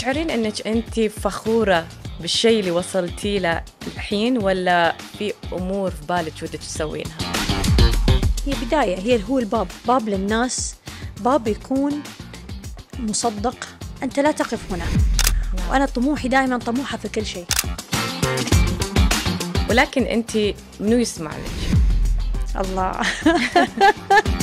تشعرين انك انت فخوره بالشيء اللي وصلتي له الحين ولا في امور في بالك ودك تسوينها هي بدايه هي هو الباب باب للناس باب يكون مصدق انت لا تقف هنا نعم. وانا طموحي دائما طموحه في كل شيء ولكن انت منو يسمع لك الله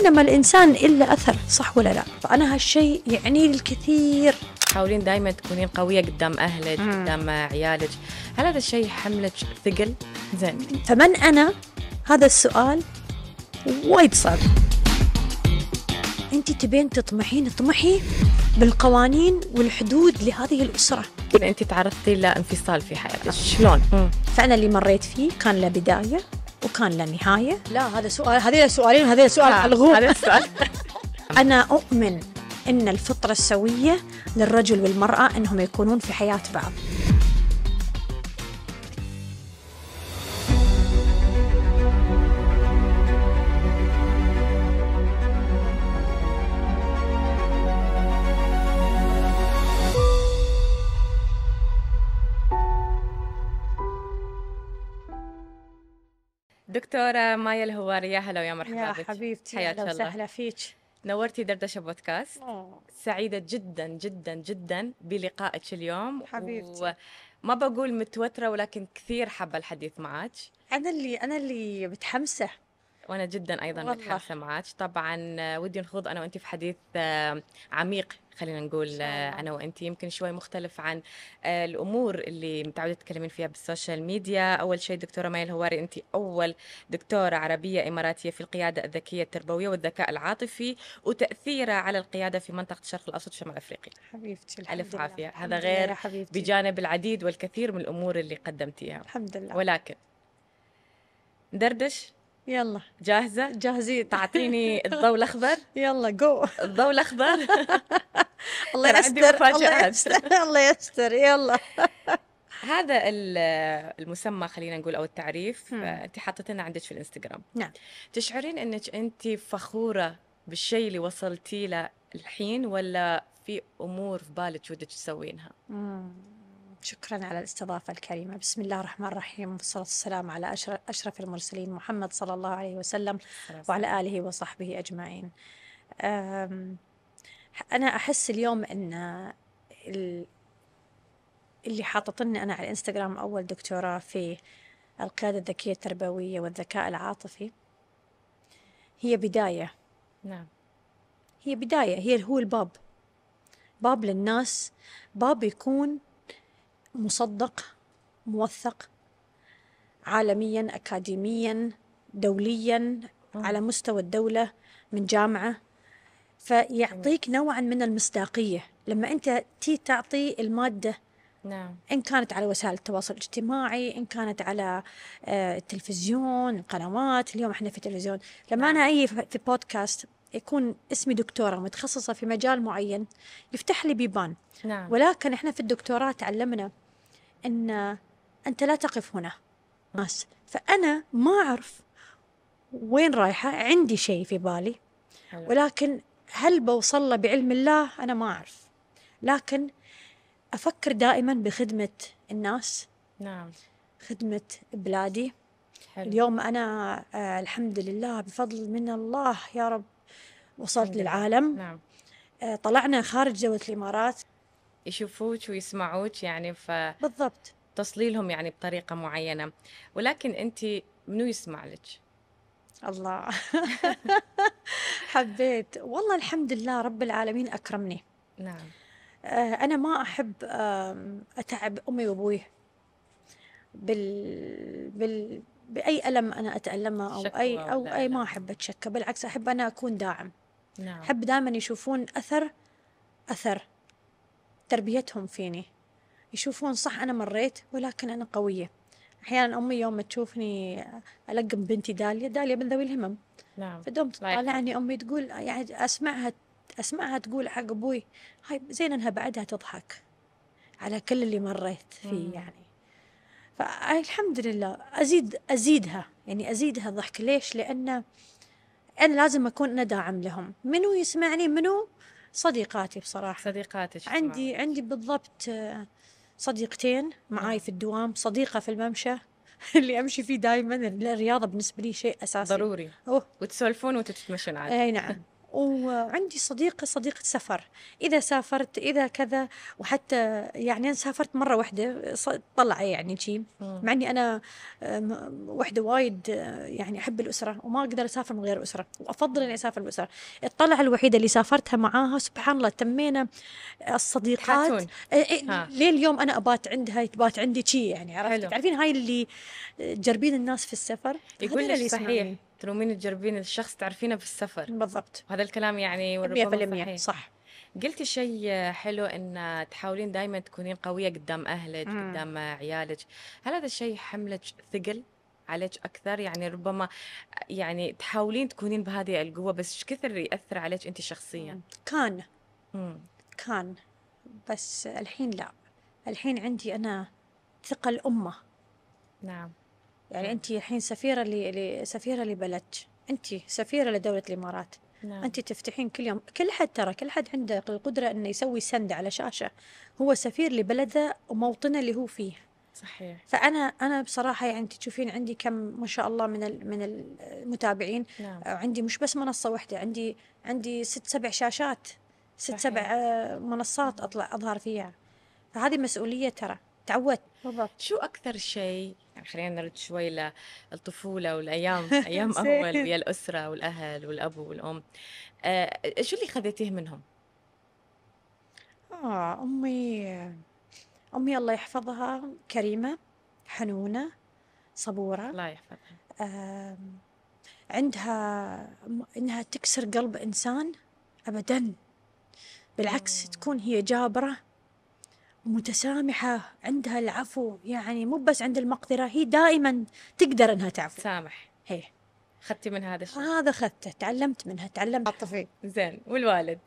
انما الانسان الا اثر صح ولا لا فانا هالشيء يعني لي الكثير تحاولين دائما تكونين قويه قدام اهلك مم. قدام عيالك هل هذا الشيء حملك ثقل زين فمن انا هذا السؤال وايد صعب انت تبين تطمحين اطمحي بالقوانين والحدود لهذه الاسره انت تعرضتي لانفصال في حياتك شلون فانا اللي مريت فيه كان له بدايه وكان له نهايه؟ لا هذا سؤال هذين سؤالين وهذين سؤال الغوه هذا السؤال انا اؤمن ان الفطره السويه للرجل والمراه انهم يكونون في حياه بعض دكتورة مايا الهواري يا هلا ويا مرحبا يا بك. حبيبتي حياك وسهلا فيك نورتي دردشة بودكاست أوه. سعيدة جدا جدا جدا بلقائك اليوم حبيبتي وما بقول متوترة ولكن كثير حابة الحديث معك أنا اللي أنا اللي متحمسة وانا جدا ايضا متحمسه معك طبعا ودي نخوض انا وانت في حديث آه، عميق خلينا نقول آه، انا وانت يمكن شوي مختلف عن آه، الامور اللي متعوده تتكلمين فيها بالسوشيال ميديا اول شيء دكتوره مايل هواري انت اول دكتوره عربيه اماراتيه في القياده الذكيه التربويه والذكاء العاطفي وتاثيره على القياده في منطقه الشرق الاوسط وشمال افريقيا حبيبتي الحمد الف عافيه هذا غير حبيبتي. بجانب العديد والكثير من الامور اللي قدمتيها الحمد لله ولكن دردش يلا جاهزة؟ جاهزين تعطيني الضوء الأخضر؟ يلا جو الضوء الأخضر الله يستر الله يستر الله يستر يلا هذا المسمى خلينا نقول او التعريف آه، انت حاطتينه عندك في الانستغرام نعم تشعرين انك انت فخوره بالشيء اللي وصلتي له الحين ولا في امور في بالك ودك تسوينها؟ مم. شكرا على الاستضافة الكريمة بسم الله الرحمن الرحيم والصلاة والسلام على أشرف المرسلين محمد صلى الله عليه وسلم وعلى آله وصحبه أجمعين أنا أحس اليوم أن اللي حاططني أنا على الإنستغرام أول دكتوراه في القيادة الذكية التربوية والذكاء العاطفي هي بداية نعم هي بداية هي هو الباب باب للناس باب يكون مصدق موثق عالميا اكاديميا دوليا آه. على مستوى الدوله من جامعه فيعطيك نوعا من المصداقيه لما انت تي تعطي الماده نعم ان كانت على وسائل التواصل الاجتماعي ان كانت على آه، التلفزيون القنوات اليوم احنا في تلفزيون لما نعم. انا اي في بودكاست يكون اسمي دكتوره متخصصه في مجال معين يفتح لي بيبان نعم. ولكن احنا في الدكتوراه تعلمنا أن أنت لا تقف هنا بس فأنا ما أعرف وين رايحة عندي شيء في بالي ولكن هل بوصل له بعلم الله أنا ما أعرف لكن أفكر دائما بخدمة الناس نعم خدمة بلادي حلو. اليوم أنا آه الحمد لله بفضل من الله يا رب وصلت للعالم نعم. آه طلعنا خارج دولة الإمارات يشوفوك ويسمعوك يعني ف بالضبط تصليلهم يعني بطريقة معينة ولكن أنت منو يسمع لك؟ الله حبيت والله الحمد لله رب العالمين أكرمني نعم آه، أنا ما أحب أتعب أمي وأبوي بال... بال... بأي ألم أنا أتألمه أو أي أو أي ما أحب أتشكى بالعكس أحب أنا أكون داعم نعم أحب دائما يشوفون أثر أثر تربيتهم فيني يشوفون صح أنا مريت ولكن أنا قوية أحيانا أمي يوم تشوفني ألقم بنتي داليا داليا من ذوي الهمم نعم فدوم تطالعني أمي تقول يعني أسمعها أسمعها تقول حق أبوي هاي زين أنها بعدها تضحك على كل اللي مريت فيه مم. يعني فالحمد لله أزيد أزيدها يعني أزيدها ضحك ليش لأن أنا لازم أكون أنا داعم لهم منو يسمعني منو صديقاتي بصراحة صديقاتك عندي صراحة. عندي بالضبط آه، صديقتين معاي في الدوام صديقة في الممشى اللي امشي فيه دائما الرياضه بالنسبه لي شيء اساسي ضروري أوه. وتسولفون وتتمشون عادي اي نعم وعندي صديقة صديقة سفر إذا سافرت إذا كذا وحتى يعني أنا سافرت مرة واحدة طلعة يعني شي مع أني أنا واحدة وايد آه، يعني أحب الأسرة وما أقدر أسافر من غير أسرة وأفضل إني أسافر الأسرة الطلعة الوحيدة اللي سافرتها معاها سبحان الله تمينا الصديقات ليه اليوم إيه، أنا أبات عندها تبات عندي شي يعني عرفت تعرفين هاي اللي تجربين آه، الناس في السفر يقول لك صحيح تلومين تجربين الشخص تعرفينه في السفر بالضبط وهذا الكلام يعني وربما 100% صحيح. صح قلتي شيء حلو ان تحاولين دائما تكونين قويه قدام اهلك مم. قدام عيالك هل هذا الشيء حملك ثقل عليك اكثر يعني ربما يعني تحاولين تكونين بهذه القوه بس ايش كثر ياثر عليك انت شخصيا كان مم. كان بس الحين لا الحين عندي انا ثقه الامه نعم يعني نعم. انت الحين سفيره ل... سفيره لبلدك انت سفيره لدوله الامارات نعم. انت تفتحين كل يوم كل حد ترى كل حد عنده القدره انه يسوي سند على شاشه هو سفير لبلده وموطنه اللي هو فيه صحيح فانا انا بصراحه يعني تشوفين عندي كم ما شاء الله من من المتابعين نعم. آه، عندي مش بس منصه واحده عندي عندي ست سبع شاشات ست صحيح. سبع آه، منصات نعم. اطلع اظهر فيها فهذه مسؤوليه ترى تعودت بالضبط شو اكثر شيء يعني خلينا نرد شوي للطفوله والايام ايام اول ويا الاسره والاهل والاب والام آه شو اللي خذيتيه منهم اه امي امي الله يحفظها كريمه حنونه صبوره الله يحفظها آه عندها انها تكسر قلب انسان ابدا بالعكس آه. تكون هي جابره متسامحة عندها العفو يعني مو بس عند المقدرة هي دائما تقدر انها تعفو سامح هي اخذتي من هذا الشيء هذا اخذته تعلمت منها تعلمت عطفي زين والوالد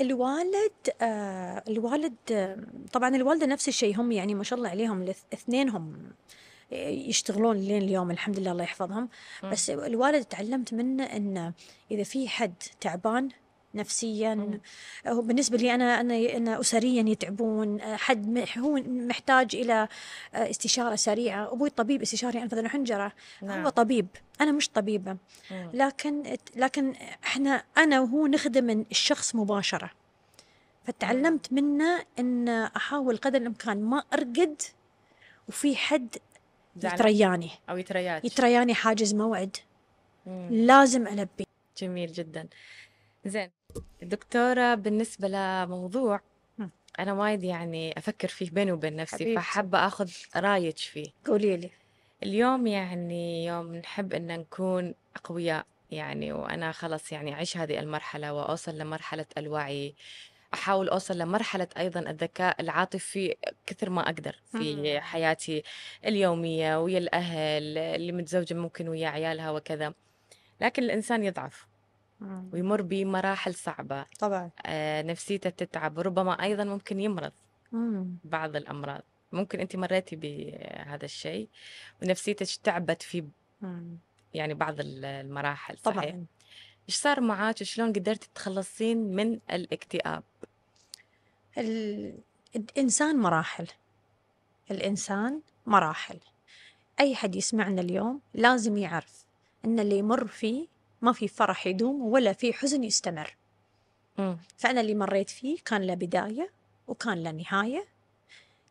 الوالد آه الوالد آه طبعا الوالده نفس الشيء هم يعني ما شاء الله عليهم اثنينهم آه، يشتغلون لين اليوم الحمد لله الله يحفظهم بس الوالد تعلمت منه انه اذا في حد تعبان نفسيا آه، هو بالنسبه لي انا انا انا اسريا يتعبون آه، حد هو محتاج الى آه، استشاره سريعه ابوي طبيب استشاري انفذ الحنجره نعم. هو طبيب انا مش طبيبه مم. لكن لكن احنا انا وهو نخدم الشخص مباشره فتعلمت منه ان احاول قدر الامكان ما ارقد وفي حد يترياني او يترياك يترياني حاجز موعد مم. لازم البي جميل جدا زين دكتورة بالنسبة لموضوع أنا وايد يعني أفكر فيه بيني وبين نفسي حبيبتي. فحابة أخذ رايك فيه قولي لي اليوم يعني يوم نحب أن نكون أقوياء يعني وأنا خلاص يعني أعيش هذه المرحلة وأوصل لمرحلة الوعي احاول اوصل لمرحله ايضا الذكاء العاطفي كثر ما اقدر في حياتي اليوميه ويا الاهل اللي متزوجه ممكن ويا عيالها وكذا لكن الانسان يضعف ويمر بمراحل صعبة طبعا آه، نفسيته تتعب وربما أيضا ممكن يمرض بعض الأمراض ممكن أنت مريتي بهذا الشيء ونفسيتك تعبت في يعني بعض المراحل صحيح؟ طبعا ايش صار معك وشلون قدرتي تتخلصين من الاكتئاب ال... الإنسان مراحل الإنسان مراحل أي حد يسمعنا اليوم لازم يعرف أن اللي يمر فيه ما في فرح يدوم ولا في حزن يستمر مم. فأنا اللي مريت فيه كان له بداية وكان له نهاية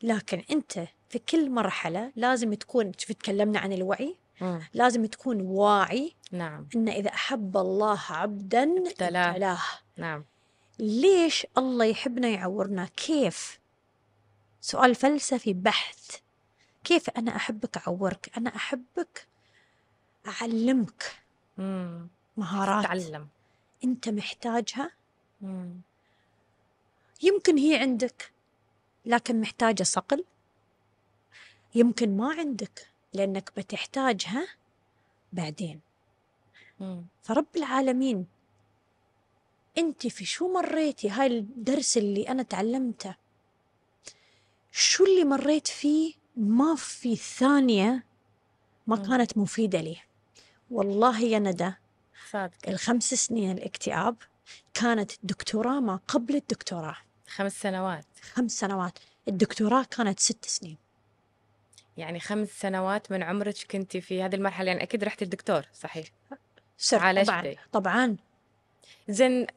لكن أنت في كل مرحلة لازم تكون شوف تكلمنا عن الوعي مم. لازم تكون واعي نعم أن إذا أحب الله عبدا ابتلاه نعم ليش الله يحبنا يعورنا كيف سؤال فلسفي بحث كيف أنا أحبك أعورك أنا أحبك أعلمك مم. مهارات تتعلم انت محتاجها مم. يمكن هي عندك لكن محتاجه صقل يمكن ما عندك لانك بتحتاجها بعدين مم. فرب العالمين انت في شو مريتي هاي الدرس اللي انا تعلمته شو اللي مريت فيه ما في ثانيه ما كانت مفيده لي والله يا ندى صادق الخمس سنين الاكتئاب كانت الدكتوراه ما قبل الدكتوراه خمس سنوات خمس سنوات الدكتوراه كانت ست سنين يعني خمس سنوات من عمرك كنت في هذه المرحله يعني اكيد رحت الدكتور صحيح صرت طبعا طبعا زين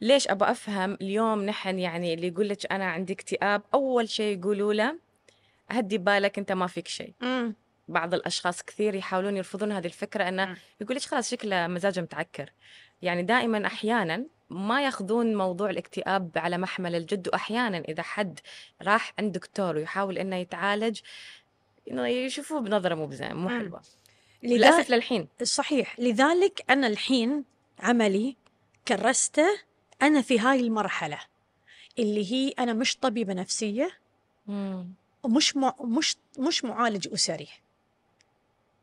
ليش ابى افهم اليوم نحن يعني اللي يقول لك انا عندي اكتئاب اول شيء يقولوا له هدي بالك انت ما فيك شيء بعض الاشخاص كثير يحاولون يرفضون هذه الفكره انه إمم. يقول لك خلاص شكله مزاجه متعكر يعني دائما احيانا ما ياخذون موضوع الاكتئاب على محمل الجد واحيانا اذا حد راح عند دكتور ويحاول انه يتعالج يشوفوه بنظره مو مو إمم. حلوه للاسف للحين صحيح لذلك انا الحين عملي كرسته انا في هاي المرحله اللي هي انا مش طبيبه نفسيه مم. ومش مع... مش مش معالج اسري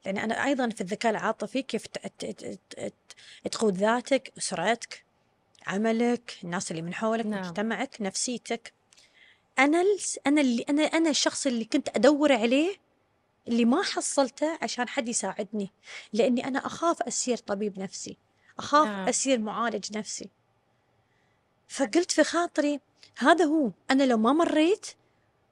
يعني أنا أيضا في الذكاء العاطفي كيف تقود ذاتك أسرتك عملك الناس اللي من حولك نعم. مجتمعك نفسيتك أنا أنا اللي أنا أنا الشخص اللي كنت أدور عليه اللي ما حصلته عشان حد يساعدني لأني أنا أخاف أصير طبيب نفسي أخاف نعم. أصير معالج نفسي فقلت في خاطري هذا هو أنا لو ما مريت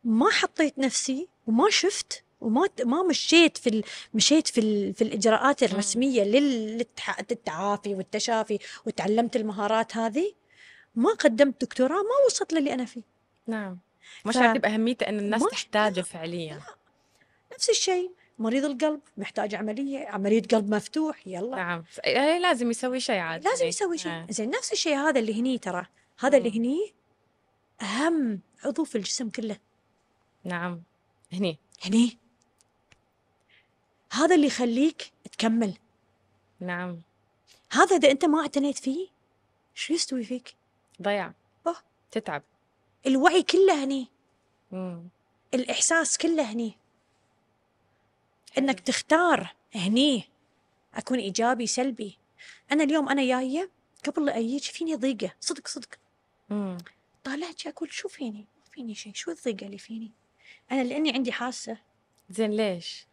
ما حطيت نفسي وما شفت وما ما مشيت في مشيت في في الاجراءات الرسميه للتعافي والتشافي وتعلمت المهارات هذه ما قدمت دكتوراه ما وصلت للي انا فيه نعم مش ف... باهميته ان الناس تحتاجه فعليا نفس الشيء مريض القلب محتاج عمليه عمليه قلب مفتوح يلا نعم يعني لازم يسوي شيء عادي لازم يسوي إيه. شيء آه. زين نفس الشيء هذا اللي هني ترى هذا اللي إيه. هني اهم عضو في الجسم كله نعم هني هني هذا اللي يخليك تكمل نعم هذا إذا أنت ما اعتنيت فيه شو يستوي فيك؟ ضيع أوه. تتعب الوعي كله هني مم. الإحساس كله هني انك تختار هني اكون ايجابي سلبي انا اليوم انا جايه قبل لا اجيك فيني ضيقه صدق صدق امم طالعت اقول شو فيني؟ ما فيني شيء، شو الضيقه اللي فيني؟ انا لاني عندي حاسه زين ليش؟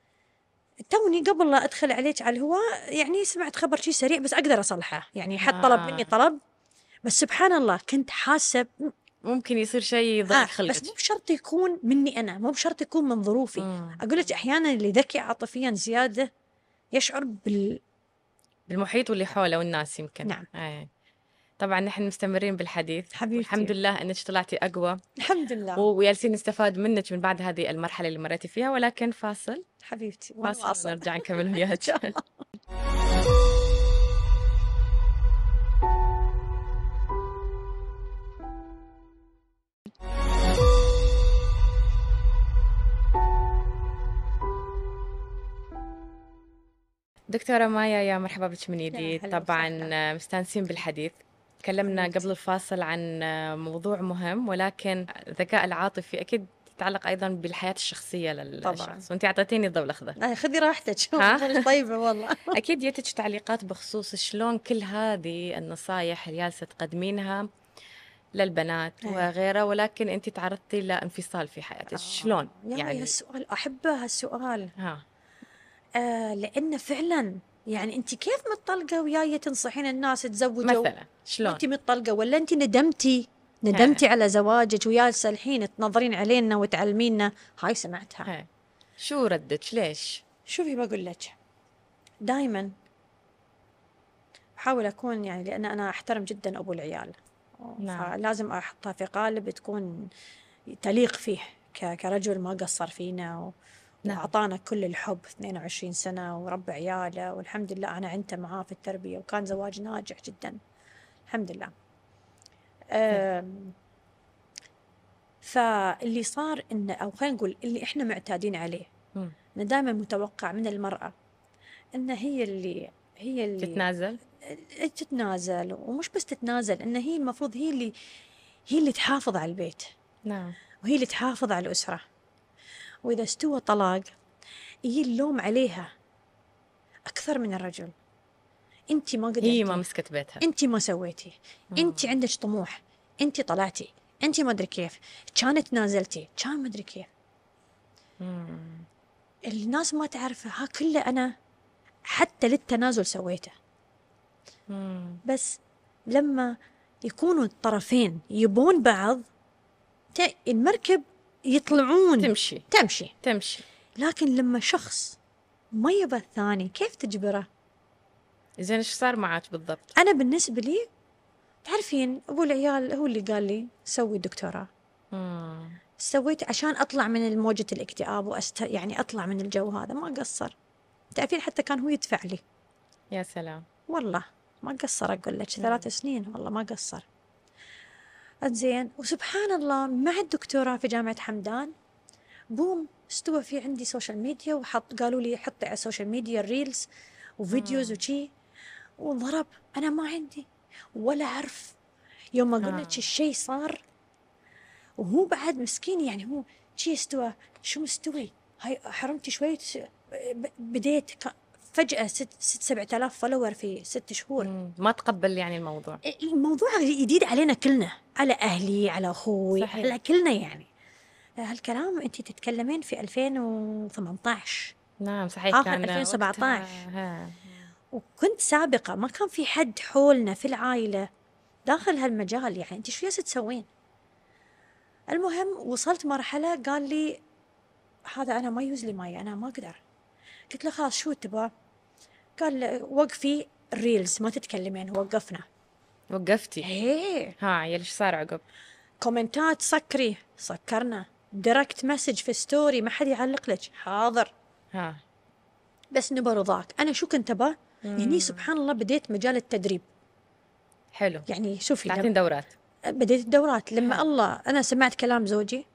توني قبل لا ادخل عليك على الهواء يعني سمعت خبر شيء سريع بس اقدر اصلحه يعني حد طلب آه. مني طلب بس سبحان الله كنت حاسه ممكن يصير شيء ضايق آه، خلقك بس مو بشرط يكون مني انا مو بشرط يكون من ظروفي اقول لك احيانا اللي ذكي عاطفيا زياده يشعر بال بالمحيط واللي حوله والناس يمكن نعم أي. طبعا نحن مستمرين بالحديث حبيبتي الحمد لله انك طلعتي اقوى الحمد لله وجالسين نستفاد منك من بعد هذه المرحله اللي مريتي فيها ولكن فاصل حبيبتي فاصل أصل. نرجع نكمل وياك دكتورة مايا يا مرحبا بك من جديد طبعا مستانسين بالحديث تكلمنا قبل الفاصل عن موضوع مهم ولكن الذكاء العاطفي اكيد يتعلق ايضا بالحياه الشخصيه للشخص طبعا. وانت اعطيتيني الضوء الاخضر خذي راحتك طيب، طيبه والله اكيد يتج تعليقات بخصوص شلون كل هذه النصائح اللي جالسه تقدمينها للبنات أيه. وغيرها ولكن انت تعرضتي لانفصال في حياتك آه. شلون يعني هالسؤال احبه هالسؤال ها آه لانه فعلا يعني انت كيف متطلقه وجايه تنصحين الناس تزوجوا مثلا شلون انت متطلقه ولا انت ندمتي ندمتي على زواجك ويالسه الحين تنظرين علينا وتعلمينا هاي سمعتها هي. شو ردك ليش شوفي بقول لك دائما احاول اكون يعني لان انا احترم جدا ابو العيال نعم. فلازم احطها في قالب تكون تليق فيه كرجل ما قصر فينا و... نعم. أعطانا كل الحب 22 سنة وربى عياله والحمد لله أنا عنته معاه في التربية وكان زواج ناجح جدا الحمد لله نعم. فاللي صار إنه أو خلينا نقول اللي إحنا معتادين عليه انه دائما متوقع من المرأة إن هي اللي هي اللي تتنازل إيه، تتنازل ومش بس تتنازل إن هي المفروض هي اللي هي اللي تحافظ على البيت نعم وهي اللي تحافظ على الأسرة وإذا استوى طلاق يجي اللوم عليها أكثر من الرجل أنت ما قدرتي هي ما مسكت بيتها أنت ما سويتي آه. أنت عندك طموح أنت طلعتي أنت ما أدري كيف كانت نازلتي كان ما أدري كيف مم. الناس ما تعرفه ها كله أنا حتى للتنازل سويته مم. بس لما يكونوا الطرفين يبون بعض المركب يطلعون تمشي تمشي تمشي لكن لما شخص ما يبى الثاني كيف تجبره؟ زين ايش صار معك بالضبط؟ انا بالنسبه لي تعرفين ابو العيال هو اللي قال لي سوي دكتوراه. سويت عشان اطلع من موجه الاكتئاب وأست يعني اطلع من الجو هذا ما قصر. تعرفين حتى كان هو يدفع لي. يا سلام. والله ما قصر اقول لك ثلاث سنين والله ما قصر. زين وسبحان الله مع الدكتوراه في جامعه حمدان بوم استوى في عندي سوشيال ميديا وحط قالوا لي حطي على السوشيال ميديا الريلز وفيديوز وشي وضرب انا ما عندي ولا عرف يوم ما قلت الشيء آه. صار وهو بعد مسكين يعني هو شي استوى شو مستوي هاي حرمتي شوي بديت فجأة ست, ست سبعة آلاف فولور في ست شهور ما تقبل يعني الموضوع إيه، إيه، الموضوع جديد علينا كلنا على أهلي على أخوي صحيح. على كلنا يعني هالكلام أنت تتكلمين في 2018 نعم صحيح آخر كان 2017 وكنت سابقة ما كان في حد حولنا في العائلة داخل هالمجال يعني أنت شو تسوين المهم وصلت مرحلة قال لي هذا أنا ما يوز لي ماي أنا ما أقدر قلت له خلاص شو تبغى قال وقفي الريلز ما تتكلمين وقفنا وقفتي ايه ها عيال ايش صار عقب كومنتات سكري سكرنا دايركت مسج في ستوري ما حد يعلق لك حاضر ها بس نبى رضاك انا شو كنت ابى هني يعني سبحان الله بديت مجال التدريب حلو يعني شوفي تعطين دورات بديت الدورات لما ها. الله انا سمعت كلام زوجي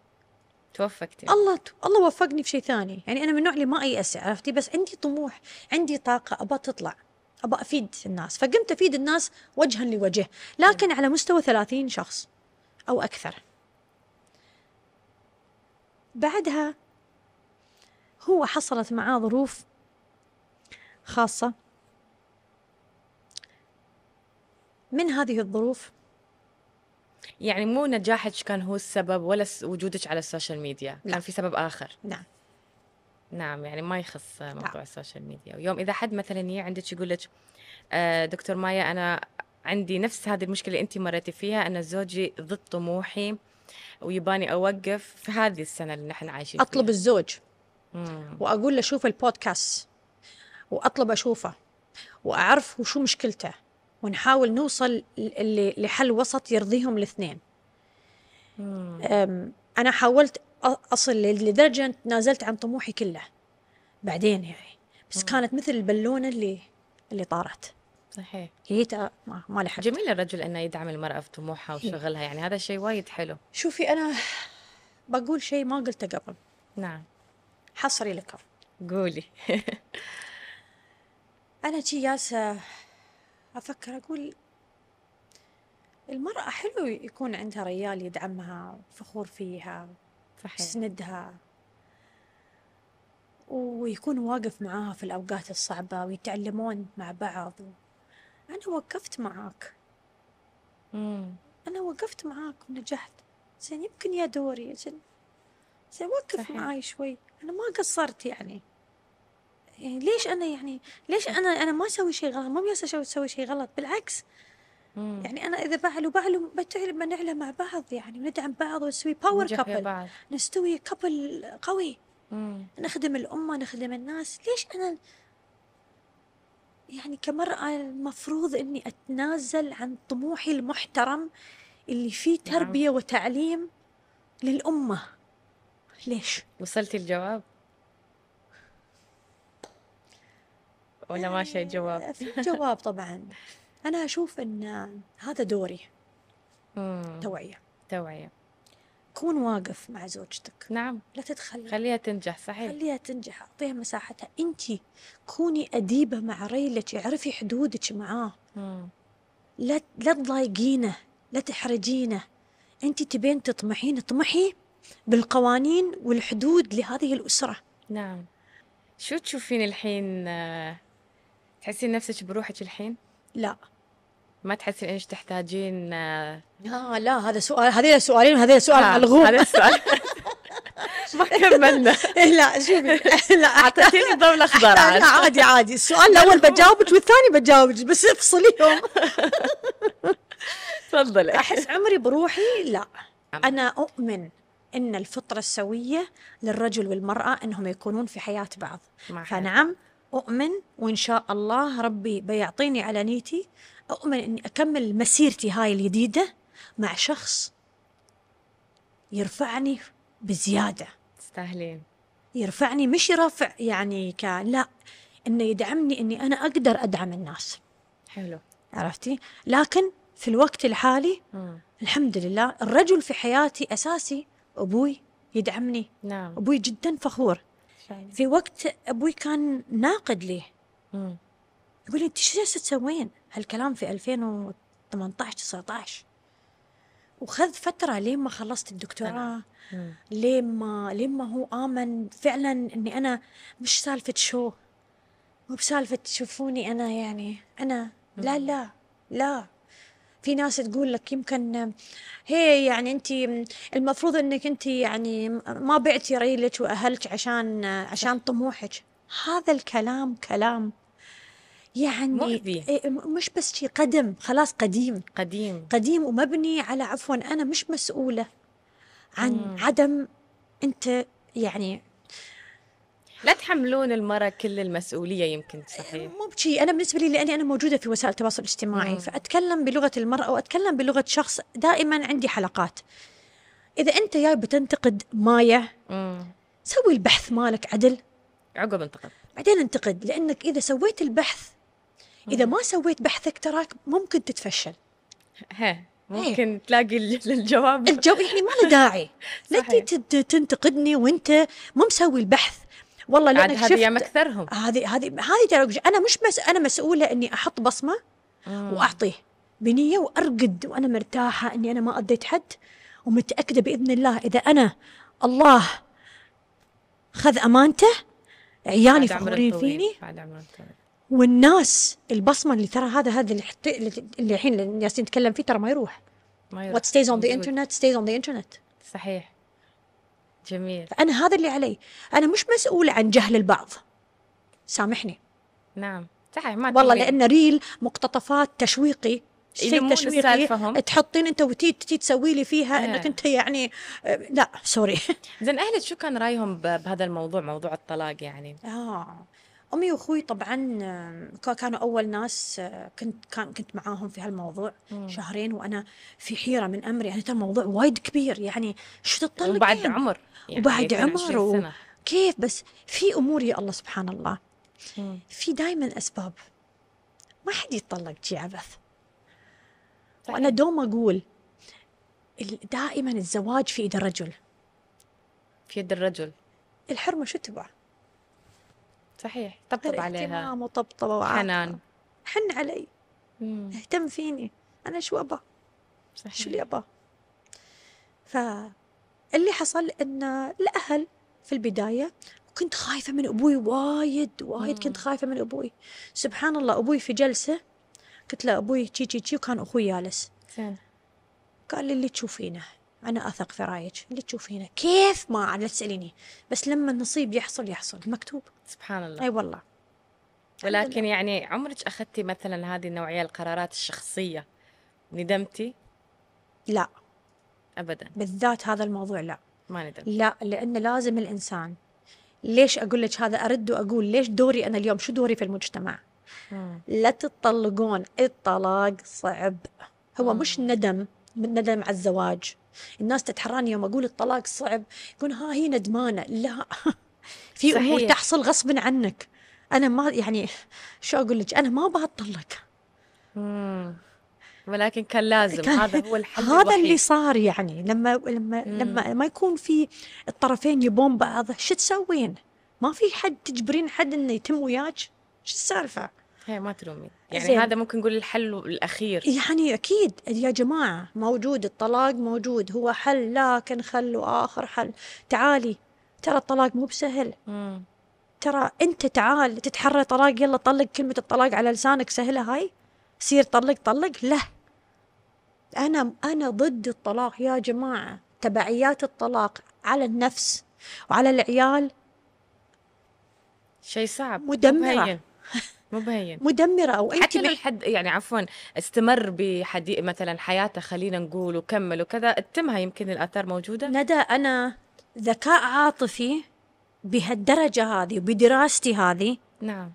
توفقتي الله الله وفقني في شيء ثاني يعني انا من النوع اللي ما ايأس عرفتي بس عندي طموح عندي طاقه ابى تطلع ابى افيد الناس فقمت افيد الناس وجها لوجه لكن م. على مستوى 30 شخص او اكثر بعدها هو حصلت معاه ظروف خاصة من هذه الظروف يعني مو نجاحك كان هو السبب ولا وجودك على السوشيال ميديا لا. كان في سبب اخر نعم نعم يعني ما يخص آه، نعم. موضوع لا. السوشيال ميديا ويوم اذا حد مثلا يجي عندك يقول لك آه، دكتور مايا انا عندي نفس هذه المشكله اللي انت مريتي فيها ان زوجي ضد طموحي ويباني اوقف في هذه السنه اللي نحن عايشين اطلب فيها. الزوج واقول له شوف البودكاست واطلب اشوفه واعرف وشو مشكلته ونحاول نوصل لحل وسط يرضيهم الاثنين أنا حاولت أصل لدرجة تنازلت عن طموحي كله بعدين يعني بس مم. كانت مثل البالونة اللي اللي طارت صحيح هي ما, ما لحقت جميل الرجل انه يدعم المراه في طموحها وشغلها يعني هذا شيء وايد حلو شوفي انا بقول شيء ما قلته قبل نعم حصري لكم قولي انا شي ياسه أفكر أقول المرأة حلو يكون عندها ريال يدعمها فخور فيها صحيح يسندها ويكون واقف معاها في الأوقات الصعبة ويتعلمون مع بعض أنا وقفت معاك مم. أنا وقفت معاك ونجحت زين يمكن يا دوري زين زين وقف معاي شوي أنا ما قصرت يعني يعني ليش انا يعني ليش انا انا ما اسوي شيء غلط ما بس اسوي شيء غلط بالعكس مم. يعني انا اذا بعل وبعل بتعلم بنعلى مع بعض يعني ندعم بعض ونسوي باور كابل نستوي كابل قوي مم. نخدم الامه نخدم الناس ليش انا يعني كمرأة المفروض إني أتنازل عن طموحي المحترم اللي فيه نعم. تربية نعم. وتعليم للأمة ليش؟ وصلتي الجواب؟ ولا ما شيء جواب آه، في جواب طبعا أنا أشوف أن هذا دوري توعية توعية كون واقف مع زوجتك نعم لا تتخلى خليها تنجح صحيح خليها تنجح اعطيها مساحتها انت كوني اديبه مع ريلك اعرفي حدودك معاه مم. لا لا تضايقينه لا تحرجينه انت تبين تطمحين اطمحي بالقوانين والحدود لهذه الاسره نعم شو تشوفين الحين آه، تحسين نفسك بروحك الحين؟ لا ما تحسين انك تحتاجين آه, آه، لا هذا سؤال هذيل سؤالين هذيل سؤال ملغوم آه، هذا السؤال ما كملنا لا شوفي لا اعطيتيني ضوء الاخضر عادي عادي السؤال الاول بجاوبك والثاني بجاوبك بس افصليهم تفضلي احس عمري بروحي لا انا اؤمن ان الفطره السويه للرجل والمراه انهم يكونون في حياه بعض فنعم أؤمن وإن شاء الله ربي بيعطيني على نيتي أؤمن إني أكمل مسيرتي هاي الجديدة مع شخص يرفعني بزيادة تستاهلين يرفعني مش يرفع يعني ك لا إنه يدعمني إني أنا أقدر أدعم الناس حلو عرفتي لكن في الوقت الحالي م. الحمد لله الرجل في حياتي أساسي أبوي يدعمني نعم. أبوي جدا فخور في وقت ابوي كان ناقد لي يقول لي انت ايش جالسه تسوين؟ هالكلام في 2018 19 وخذ فتره لين ما خلصت الدكتوراه لين ما لين ما هو امن فعلا اني انا مش سالفه شو مو بسالفه تشوفوني انا يعني انا لا لا لا في ناس تقول لك يمكن هي يعني انت المفروض انك انت يعني ما بعتي ريلك واهلك عشان عشان طموحك هذا الكلام كلام يعني مؤذي. إيه، مش بس شيء قدم خلاص قديم قديم قديم ومبني على عفوا انا مش مسؤوله عن مم. عدم انت يعني لا تحملون المرأة كل المسؤولية يمكن صحيح مو بشي أنا بالنسبة لي لأني أنا موجودة في وسائل التواصل الاجتماعي مم. فأتكلم بلغة المرأة وأتكلم بلغة شخص دائما عندي حلقات إذا أنت يا بتنتقد مايا مم. سوي البحث مالك عدل عقب انتقد بعدين انتقد لأنك إذا سويت البحث إذا مم. ما سويت بحثك تراك ممكن تتفشل ها إيه. ممكن هي. تلاقي الجواب الجواب يعني ما له داعي لا تنتقدني وانت مو مسوي البحث والله لانك شفت هذه هذه هذه هذه انا مش بس انا مسؤوله اني احط بصمه مم. واعطيه بنيه وارقد وانا مرتاحه اني انا ما اديت حد ومتاكده باذن الله اذا انا الله خذ امانته عيالي فخورين فيني والناس البصمه اللي ترى هذا هذا اللي, الحين اللي الحين الناس نتكلم فيه ترى ما يروح ما يروح وات ستيز اون ذا انترنت ستيز اون ذا انترنت صحيح جميل فأنا هذا اللي علي أنا مش مسؤولة عن جهل البعض سامحني نعم صحيح ما والله لأن ريل مقتطفات تشويقي شيء تشويقي تحطين انت وتي تسوي لي فيها آه. انك إيه. انت يعني آه، لا سوري زين اهلك شو كان رايهم بهذا الموضوع موضوع الطلاق يعني اه امي واخوي طبعا كانوا اول ناس آه، كنت كان كنت معاهم في هالموضوع مم. شهرين وانا في حيره من امري يعني ترى الموضوع وايد كبير يعني شو تطلقين وبعد عمر يعني وبعد عمر و... كيف بس في امور يا الله سبحان الله في دائما اسباب ما حد يتطلق شي عبث طيب. وانا دوم اقول دائما الزواج في يد الرجل في يد الرجل الحرمه شو تبع؟ صحيح طبطب عليها اهتمام وطبطبه حنان حن علي مم. اهتم فيني انا شو ابى؟ شو اللي ابى؟ ف اللي حصل ان الاهل في البدايه كنت خايفه من ابوي وايد وايد كنت خايفه من ابوي سبحان الله ابوي في جلسه قلت له ابوي تشي تشي تشي وكان اخوي جالس قال لي اللي تشوفينه انا اثق في رايك اللي تشوفينه كيف ما لا تساليني بس لما النصيب يحصل يحصل مكتوب سبحان الله اي والله ولكن الله. يعني عمرك اخذتي مثلا هذه النوعيه القرارات الشخصيه ندمتي لا ابدا بالذات هذا الموضوع لا ما ندري لا لان لازم الانسان ليش اقول لك هذا ارد واقول ليش دوري انا اليوم شو دوري في المجتمع مم. لا تطلقون الطلاق صعب هو مم. مش ندم من ندم على الزواج الناس تتحراني يوم اقول الطلاق صعب يقول ها هي ندمانه لا في صحيح. امور تحصل غصبا عنك انا ما يعني شو اقول لك انا ما بطلق ولكن كان لازم كان هذا هو الحل هذا الوحيد. اللي صار يعني لما لما مم. لما ما يكون في الطرفين يبون بعض شو تسوين؟ ما في حد تجبرين حد انه يتم وياك شو السالفه؟ هي ما تلومين يعني هذا ممكن نقول الحل الاخير يعني اكيد يا جماعه موجود الطلاق موجود هو حل لكن خلوا اخر حل تعالي ترى الطلاق مو بسهل مم. ترى انت تعال تتحرى طلاق يلا طلق كلمه الطلاق على لسانك سهله هاي سير طلق طلق له أنا أنا ضد الطلاق يا جماعة تبعيات الطلاق على النفس وعلى العيال شيء صعب مدمرة مبين مدمره او انت حتى لو حد يعني عفوا استمر بحديث مثلا حياته خلينا نقول وكمل وكذا اتمها يمكن الاثار موجوده ندى انا ذكاء عاطفي بهالدرجه هذه وبدراستي هذه نعم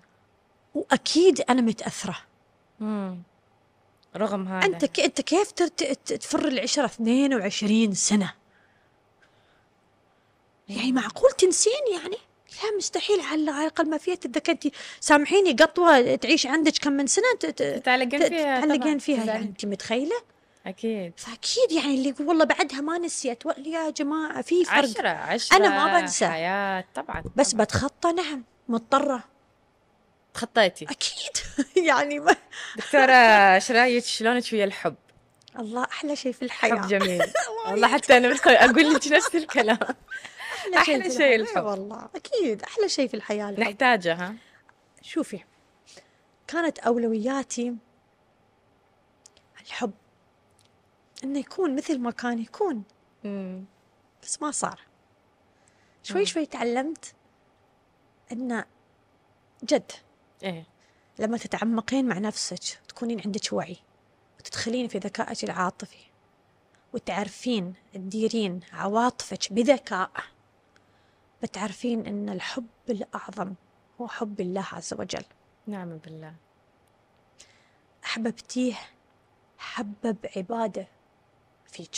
واكيد انا متاثره امم رغم هذا انت ك... انت كيف ترت... تفر العشره 22 سنه يعني معقول تنسين يعني لا مستحيل على الاقل ما فيها تتذكرتي سامحيني قطوه تعيش عندك كم من سنه تتعلقين فيها تتعلقين فيها يعني انت متخيله اكيد فاكيد يعني اللي يقول والله بعدها ما نسيت يا جماعه في فرق عشرة عشرة انا ما بنسى حياة طبعا, طبعاً. بس بتخطى نعم مضطره تخطيتي اكيد يعني ما دكتوره ايش رايك شلونك ويا الحب؟ الله احلى شيء في الحياه حب جميل والله حتى انا اقول لك نفس الكلام احلى, أحلى شيء الحب والله اكيد احلى شيء في الحياه الحب. نحتاجه ها شوفي كانت اولوياتي الحب انه يكون مثل ما كان يكون مم. بس ما صار شوي مم. شوي تعلمت انه جد إيه؟ لما تتعمقين مع نفسك تكونين عندك وعي وتدخلين في ذكائك العاطفي وتعرفين تديرين عواطفك بذكاء بتعرفين أن الحب الأعظم هو حب الله عز وجل نعم بالله أحببتيه حبب عباده فيك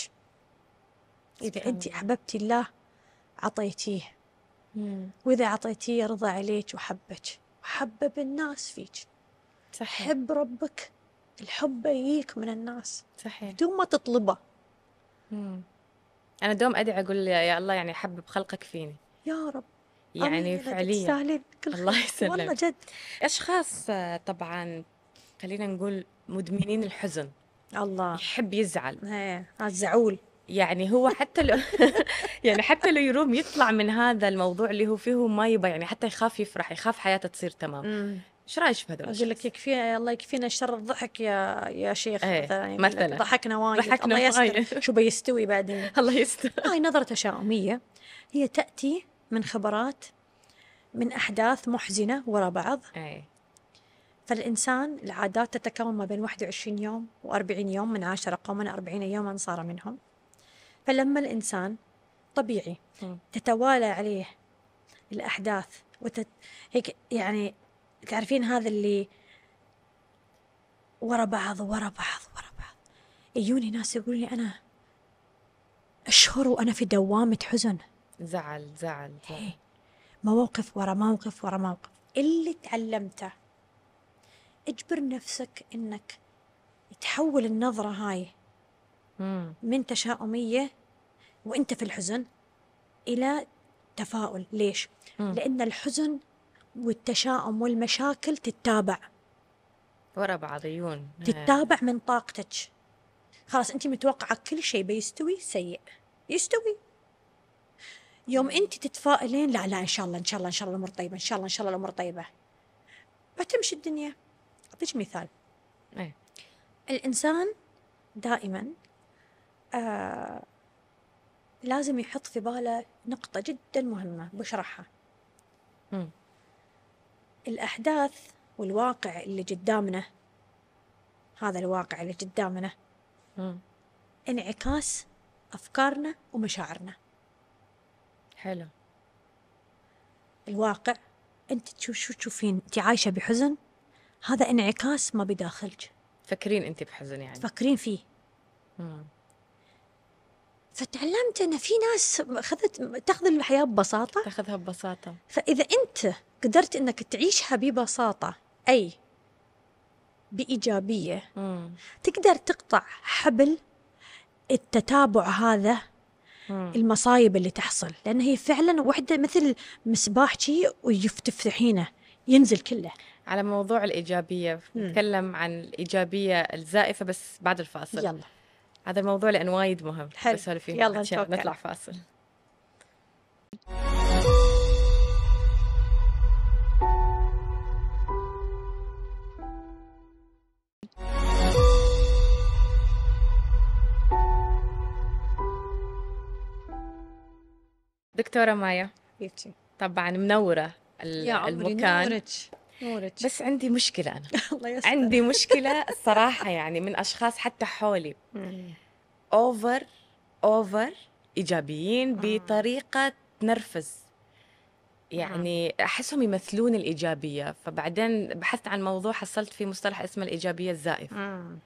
إذا أنت أحببتي الله عطيتيه مم. وإذا عطيتيه رضى عليك وحبك وحبب الناس فيك صحيح. حب ربك الحب يجيك من الناس صحيح بدون ما تطلبه مم. انا دوم ادعي اقول يا الله يعني حبب خلقك فيني يا رب يعني فعليا الله يسلمك والله جد اشخاص آه، طبعا خلينا نقول مدمنين الحزن الله يحب يزعل ايه الزعول يعني هو حتى لو يعني حتى لو يروم يطلع من هذا الموضوع اللي هو فيه ما يبى يعني حتى يخاف يفرح يخاف حياته تصير تمام ايش رايك في هذول اقول لك يكفي الله يكفينا شر الضحك يا يا شيخ ايه يعني مثلا ضحكنا وايد ضحكنا الله يستر شو بيستوي بعدين الله يستر هاي نظره تشاؤميه هي تاتي من خبرات من احداث محزنه ورا بعض ايه فالإنسان العادات تتكون ما بين 21 يوم و40 يوم من عاش رقمنا 40 يوما صار منهم فلما الإنسان طبيعي م. تتوالى عليه الأحداث وتت... هيك يعني تعرفين هذا اللي ورا بعض ورا بعض ورا بعض يجوني ناس يقولون لي أنا أشهر وأنا في دوامة حزن زعل زعل, زعل. إيه. مواقف ورا موقف ورا موقف اللي تعلمته اجبر نفسك انك تحول النظرة هاي مم. من تشاؤمية وانت في الحزن الى تفاؤل ليش مم. لان الحزن والتشاؤم والمشاكل تتابع ورا بعض عيون تتابع من طاقتك خلاص انت متوقعه كل شيء بيستوي سيء يستوي يوم انت تتفائلين لا لا ان شاء الله ان شاء الله ان شاء الله الامور طيبه ان شاء الله ان شاء الله الامور طيبه بتمشي الدنيا اعطيك مثال أي. الانسان دائما آه لازم يحط في باله نقطة جدا مهمة بشرحها م. الأحداث والواقع اللي قدامنا هذا الواقع اللي قدامنا انعكاس أفكارنا ومشاعرنا حلو الواقع أنت شو شو تشوفين أنت عايشة بحزن هذا انعكاس ما بداخلك تفكرين أنت بحزن يعني تفكرين فيه مم. فتعلمت ان في ناس اخذت تاخذ الحياه ببساطه تاخذها ببساطه فاذا انت قدرت انك تعيشها ببساطه اي بايجابيه مم. تقدر تقطع حبل التتابع هذا مم. المصايب اللي تحصل لان هي فعلا وحده مثل مسباح شي ويفتفتحينه ينزل كله على موضوع الايجابيه نتكلم عن الايجابيه الزائفه بس بعد الفاصل يلا هذا الموضوع لأن وايد مهم حلو فيه يلا نطلع فاصل دكتورة مايا طبعا منورة يا المكان مورج. بس عندي مشكله انا الله عندي مشكله الصراحه يعني من اشخاص حتى حولي اوفر اوفر ايجابيين آه. بطريقه تنرفز يعني آه. احسهم يمثلون الايجابيه فبعدين بحثت عن موضوع حصلت في مصطلح اسمه الايجابيه الزائفه آه.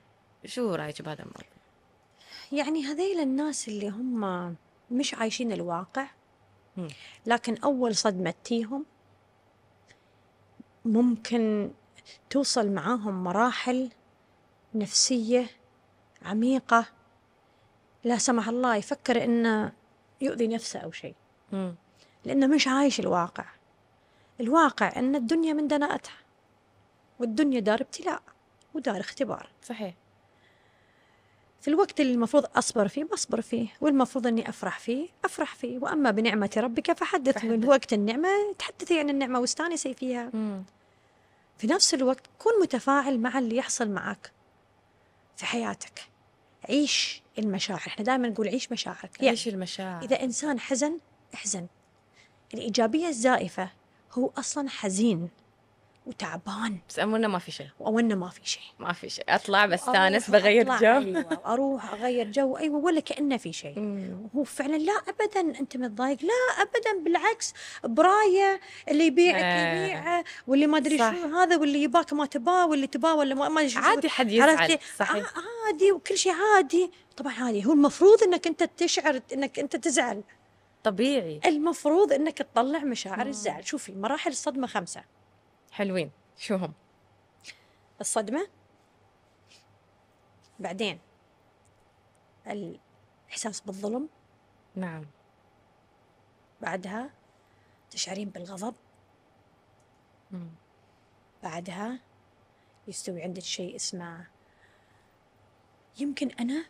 شو رايك بهذا الموضوع يعني هذيل الناس اللي هم مش عايشين الواقع لكن اول صدمه تيهم ممكن توصل معاهم مراحل نفسية عميقة لا سمح الله يفكر إنه يؤذي نفسه أو شيء لأنه مش عايش الواقع الواقع أن الدنيا من دناءتها والدنيا دار ابتلاء ودار اختبار صحيح في الوقت اللي المفروض أصبر فيه بصبر فيه والمفروض أني أفرح فيه أفرح فيه وأما بنعمة ربك فحدث, من وقت النعمة تحدثي عن النعمة واستانسي فيها مم. في نفس الوقت كن متفاعل مع اللي يحصل معك في حياتك عيش المشاعر احنا دائما نقول عيش مشاعرك يعني عيش المشاعر إذا إنسان حزن احزن الإيجابية الزائفة هو أصلا حزين وتعبان بس امنا ما في شيء وأمنا ما في شيء ما في شيء اطلع بستانس بغير جو ايوه اروح اغير جو ايوه ولا كانه في شيء وهو فعلا لا ابدا انت متضايق لا ابدا بالعكس برايه اللي يبيعك آه. يبيعه واللي ما ادري شو هذا واللي يباك ما تباه واللي تباه ولا ما ادري شو عادي حد يزعل صحيح آه، عادي وكل شيء عادي طبعا عادي هو المفروض انك انت تشعر انك انت تزعل طبيعي المفروض انك تطلع مشاعر الزعل شوفي مراحل الصدمه خمسه حلوين شو هم الصدمة بعدين الإحساس بالظلم نعم بعدها تشعرين بالغضب مم. بعدها يستوي عندك شيء اسمه يمكن أنا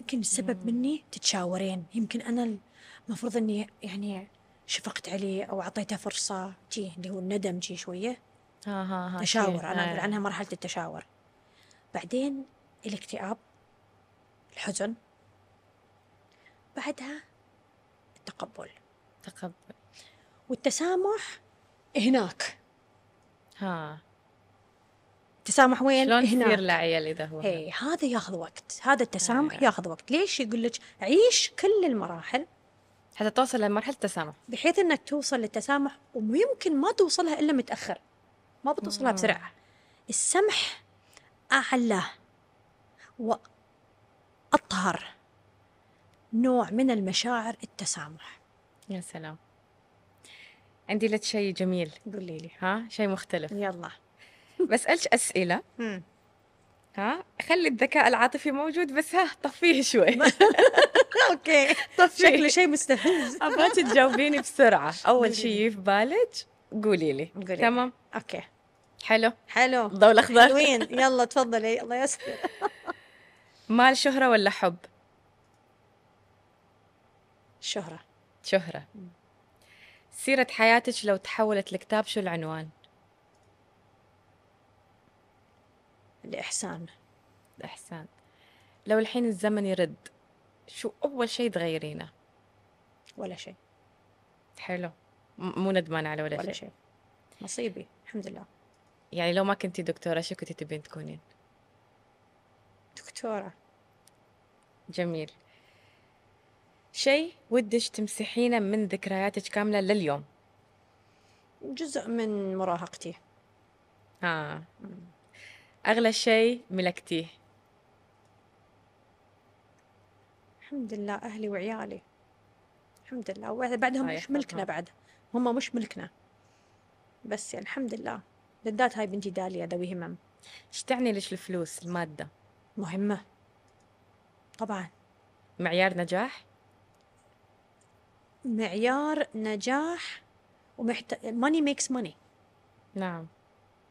يمكن السبب مم. مني تتشاورين يمكن أنا المفروض أني يعني شفقت عليه أو أعطيته فرصة جي اللي هو الندم جي شوية ها ها ها تشاور انا اقول إيه. عنها مرحله التشاور بعدين الاكتئاب الحزن بعدها التقبل تقبل والتسامح هناك ها التسامح وين؟ شلون هناك لعيال اذا هو اي هذا ياخذ وقت، هذا التسامح آه. ياخذ وقت، ليش؟ يقول لك عيش كل المراحل حتى توصل لمرحله التسامح بحيث انك توصل للتسامح ويمكن ما توصلها الا متاخر ما بتوصلها آه. بسرعة السمح أعلى وأطهر نوع من المشاعر التسامح يا سلام عندي لك شيء جميل قولي لي ها شيء مختلف يلا بسألش أسئلة ها خلي الذكاء العاطفي موجود بس ها طفيه شوي اوكي طفيه شكله شيء مستفز ابغاك تجاوبيني بسرعه اول شيء في بالك قولي لي قولي تمام اوكي حلو حلو ضوء الاخضر حلوين يلا تفضلي الله يستر مال شهرة ولا حب؟ شهرة شهرة سيرة حياتك لو تحولت لكتاب شو العنوان؟ الإحسان الإحسان لو الحين الزمن يرد شو أول شيء تغيرينه؟ ولا شيء حلو مو ندمانة على ولا, ولا شيء. نصيبي الحمد لله يعني لو ما كنتي دكتورة شو كنتي تبين تكونين؟ دكتورة جميل شيء ودش تمسحينه من ذكرياتك كاملة لليوم جزء من مراهقتي ها آه. أغلى شيء ملكتيه الحمد لله أهلي وعيالي الحمد لله وبعدهم ملكنا بعد هم مش ملكنا بس يعني الحمد لله بالذات هاي بنتي داليا ذوي همم ايش تعني ليش الفلوس الماده مهمه طبعا معيار نجاح معيار نجاح ومحت... ماني ميكس ماني نعم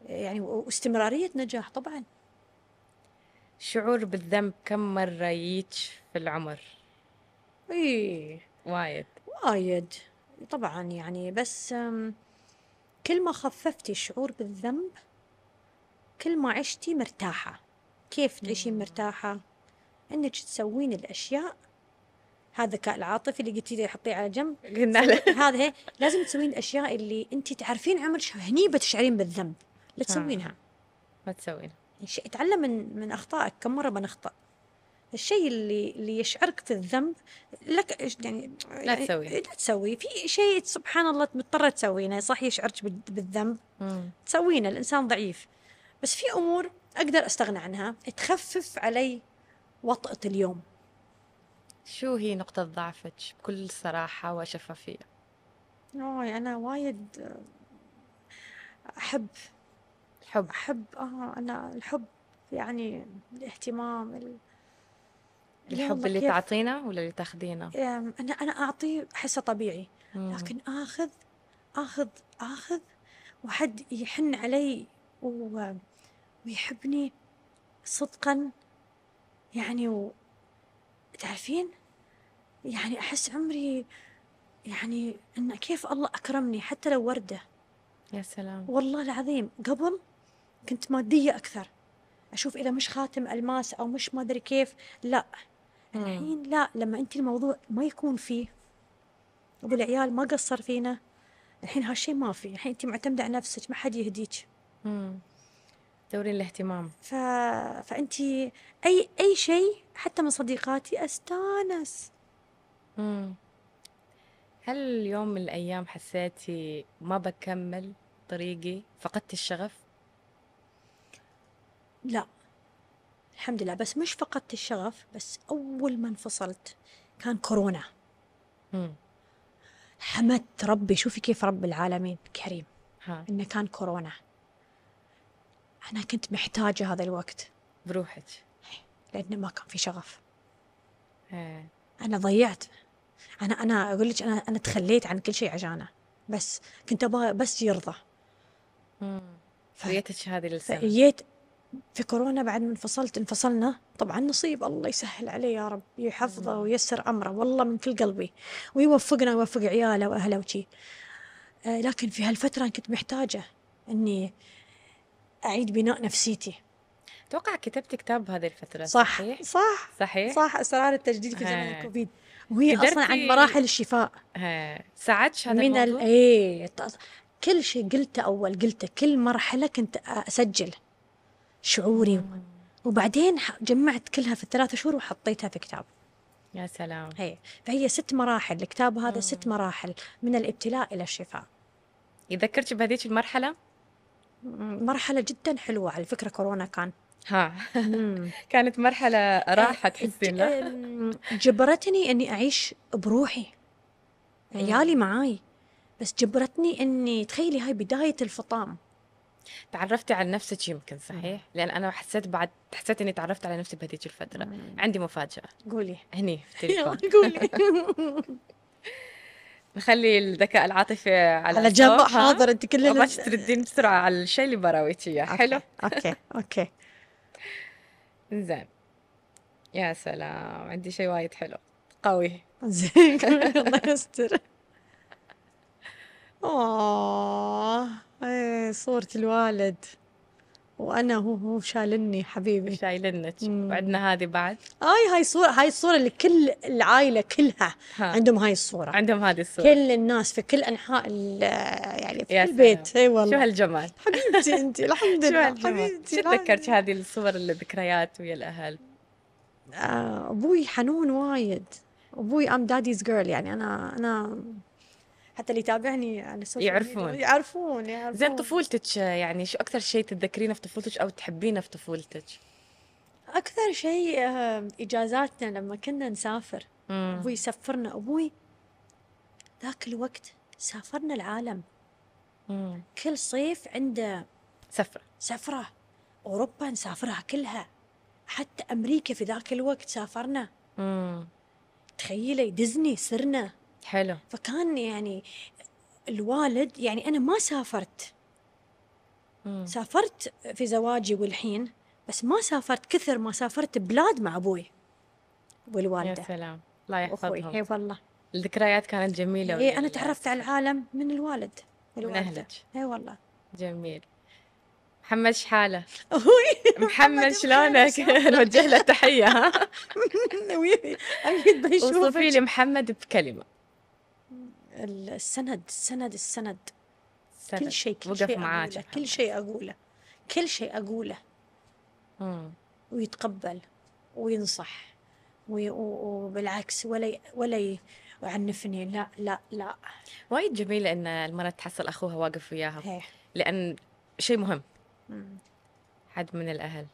يعني واستمرارية نجاح طبعا شعور بالذنب كم مرة يجيك في العمر؟ اي وايد وايد طبعا يعني بس كل ما خففتي الشعور بالذنب كل ما عشتي مرتاحة كيف تعيشين مرتاحة انك تسوين الاشياء هذا الذكاء العاطفي اللي قلتي لي حطيه على جنب قلنا هذا هي لازم تسوين الاشياء اللي انت تعرفين عمرك هني بتشعرين بالذنب لا تسوينها آه. ما تسوينها تعلم من من اخطائك كم مره بنخطأ الشيء اللي اللي يشعرك في الذنب لك يعني لا يعني تسويه لا تسويه في شيء سبحان الله مضطره تسوينه صح يشعرك بالذنب تسوينه الانسان ضعيف بس في امور اقدر استغنى عنها تخفف علي وطأة اليوم شو هي نقطة ضعفك بكل صراحة وشفافية؟ أوه أنا وايد أحب الحب أحب آه أنا الحب يعني الاهتمام الحب اللي تعطينا ولا اللي تاخذينه؟ انا انا اعطي احسه طبيعي لكن اخذ اخذ اخذ وحد يحن علي و... ويحبني صدقا يعني و... تعرفين يعني احس عمري يعني ان كيف الله اكرمني حتى لو ورده يا سلام والله العظيم قبل كنت ماديه اكثر اشوف اذا مش خاتم الماس او مش ما ادري كيف لا الحين لا لما انت الموضوع ما يكون فيه ابو العيال ما قصر فينا الحين هالشيء ما في الحين انت معتمده على نفسك ما حد يهديك دوري الاهتمام ف... فانت اي اي شيء حتى من صديقاتي استانس مم. هل يوم من الايام حسيتي ما بكمل طريقي فقدت الشغف لا الحمد لله بس مش فقدت الشغف بس أول ما انفصلت كان كورونا حمدت ربي شوفي كيف رب العالمين كريم ها. إنه كان كورونا أنا كنت محتاجة هذا الوقت بروحك لأنه ما كان في شغف ها. أنا ضيعت أنا أنا أقول لك أنا أنا تخليت عن كل شيء عشانه بس كنت أبغى بس يرضى امم ف... هذه السنة جيت في كورونا بعد ما انفصلت انفصلنا طبعا نصيب الله يسهل عليه يا رب يحفظه وييسر امره والله من كل قلبي ويوفقنا ويوفق عياله واهله وشي آه، لكن في هالفتره كنت محتاجه اني اعيد بناء نفسيتي اتوقع كتبت كتاب بهذه الفتره صح صحيح صح صحيح صح اسرار التجديد في زمن الكوفيد وهي اصلا عن مراحل الشفاء ساعدش هذا من الموضوع؟ ايه كل شيء قلته اول قلته كل مرحله كنت اسجل شعوري وبعدين جمعت كلها في الثلاثة شهور وحطيتها في كتاب يا سلام هي. فهي ست مراحل الكتاب هذا ست مراحل من الابتلاء إلى الشفاء يذكرك بهذيك المرحلة؟ مرحلة جدا حلوة على فكرة كورونا كان ها كانت مرحلة راحة أه، تحسين جبرتني اني اعيش بروحي عيالي معاي بس جبرتني اني تخيلي هاي بداية الفطام تعرفتي على نفسك يمكن صحيح لان انا حسيت بعد حسيت اني تعرفت على نفسي بهذيك الفتره مم. عندي مفاجاه قولي هني في التليفون قولي نخلي الذكاء العاطفي على على جنب حاضر انت كل ما تردين بسرعه على الشيء اللي براويتي اياه حلو اوكي اوكي زين يا سلام عندي شيء وايد حلو قوي زين الله يستر اوه صورة الوالد وانا هو هو شايلني حبيبي شايلنك وعندنا هذه بعد اي هاي صورة هاي الصورة اللي كل العائلة كلها ها. عندهم هاي الصورة عندهم هذه الصورة كل الناس في كل انحاء يعني في البيت اي والله شو هالجمال حبيبتي انت الحمد لله حبيبتي شو تذكرتي هذه الصور الذكريات ويا الاهل آه، ابوي حنون وايد ابوي ام داديز جيرل يعني انا انا حتى اللي يتابعني على السوشيال يعرفون يعرفون يعرفون زين طفولتك يعني شو اكثر شيء تتذكرينه في طفولتك او تحبينه في طفولتك؟ اكثر شيء آه، اجازاتنا لما كنا نسافر مم. ابوي سفرنا ابوي ذاك الوقت سافرنا العالم مم. كل صيف عنده سفره سفره اوروبا نسافرها كلها حتى امريكا في ذاك الوقت سافرنا مم. تخيلي ديزني سرنا حلو فكان يعني الوالد يعني انا ما سافرت مم. سافرت في زواجي والحين بس ما سافرت كثر ما سافرت بلاد مع ابوي والوالده يا سلام الله يحفظهم اي والله الذكريات كانت جميله اي انا تعرفت على العالم من الوالد والوالده من اهلك اي والله جميل محمد شحاله محمد شلونك نوجه له تحيه ها اكيد بيشوفك وصفي لي محمد بكلمه السند السند السند سند. كل شيء كل شيء أقوله كل شيء أقوله كل شيء أقوله مم. ويتقبل وينصح وبالعكس ولا ولا يعنفني لا لا لا وايد جميل ان المرأة تحصل اخوها واقف وياها لان شيء مهم حد من الاهل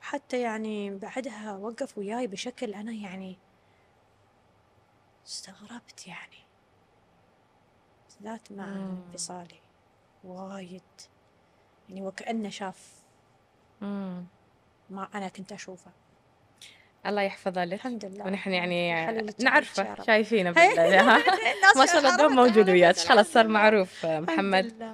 حتى يعني بعدها وقف وياي بشكل انا يعني استغربت يعني بالذات مع انفصالي وايد يعني وكأنه شاف ما أنا كنت أشوفه الله يحفظه لك الحمد لله ونحن يعني نعرفه شايفينه بالله ما شاء الله دوم موجود وياك خلاص صار معروف آه، محمد